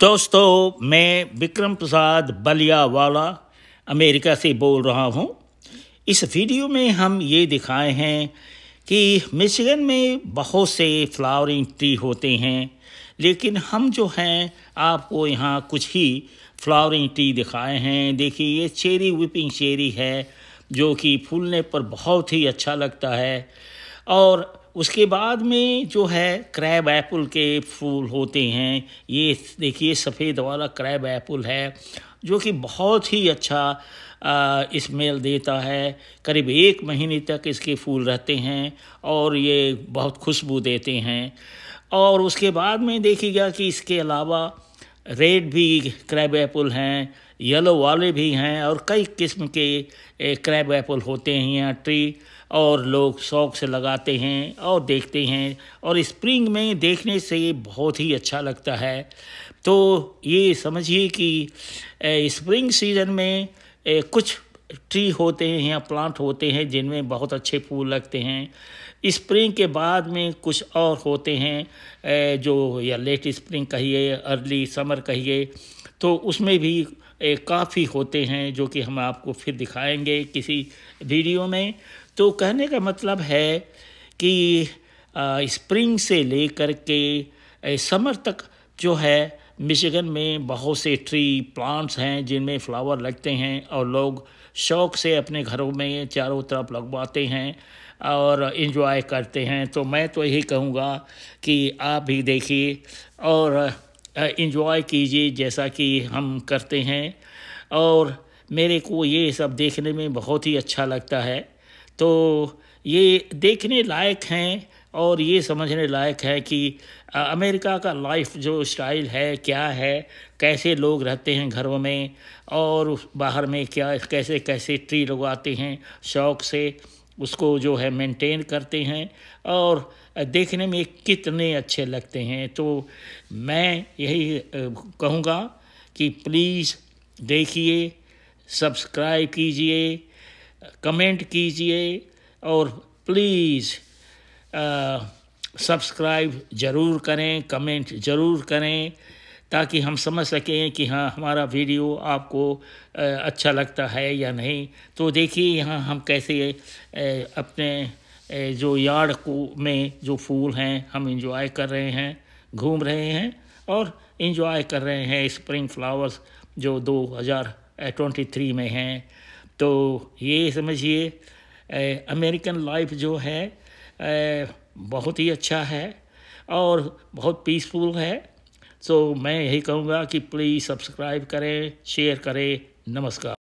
दोस्तों मैं विक्रम प्रसाद बलिया वाला अमेरिका से बोल रहा हूँ इस वीडियो में हम ये दिखाए हैं कि मिशिगन में बहुत से फ्लावरिंग ट्री होते हैं लेकिन हम जो हैं आपको यहाँ कुछ ही फ्लावरिंग ट्री दिखाए हैं देखिए ये चेरी विपिंग चेरी है जो कि फूलने पर बहुत ही अच्छा लगता है और उसके बाद में जो है क्रैब एप्पल के फूल होते हैं ये देखिए सफ़ेद वाला क्रैब एप्पल है जो कि बहुत ही अच्छा स्मेल देता है करीब एक महीने तक इसके फूल रहते हैं और ये बहुत खुशबू देते हैं और उसके बाद में देखिएगा कि इसके अलावा रेड भी क्रैब एप्पल हैं येलो वाले भी हैं और कई किस्म के क्रैब एप्पल होते हैं यहाँ ट्री और लोग शौक से लगाते हैं और देखते हैं और स्प्रिंग में देखने से बहुत ही अच्छा लगता है तो ये समझिए कि स्प्रिंग सीज़न में कुछ ट्री होते हैं या प्लांट होते हैं जिनमें बहुत अच्छे फूल लगते हैं स्प्रिंग के बाद में कुछ और होते हैं जो या लेट स्प्रिंग कहिए अर्ली समर कहिए तो उसमें भी काफ़ी होते हैं जो कि हम आपको फिर दिखाएंगे किसी वीडियो में तो कहने का मतलब है कि स्प्रिंग से लेकर के समर तक जो है मिशिगन में बहुत से ट्री प्लांट्स हैं जिनमें फ्लावर लगते हैं और लोग शौक़ से अपने घरों में चारों तरफ लगवाते हैं और इन्जॉय करते हैं तो मैं तो यही कहूँगा कि आप भी देखिए और इन्जॉय कीजिए जैसा कि हम करते हैं और मेरे को ये सब देखने में बहुत ही अच्छा लगता है तो ये देखने लायक हैं और ये समझने लायक है कि अमेरिका का लाइफ जो स्टाइल है क्या है कैसे लोग रहते हैं घरों में और बाहर में क्या कैसे कैसे ट्री लगवाते हैं शौक़ से उसको जो है मेंटेन करते हैं और देखने में कितने अच्छे लगते हैं तो मैं यही कहूँगा कि प्लीज़ देखिए सब्सक्राइब कीजिए कमेंट कीजिए और प्लीज़ सब्सक्राइब ज़रूर करें कमेंट ज़रूर करें ताकि हम समझ सकें कि हाँ हमारा वीडियो आपको अच्छा लगता है या नहीं तो देखिए यहाँ हम कैसे अपने जो यार्ड को में जो फूल हैं हम इंजॉय कर रहे हैं घूम रहे हैं और इंजॉय कर रहे हैं स्प्रिंग फ्लावर्स जो 2023 में हैं तो ये समझिए अमेरिकन लाइफ जो है बहुत ही अच्छा है और बहुत पीसफुल है सो मैं यही कहूँगा कि प्लीज़ सब्सक्राइब करें शेयर करें नमस्कार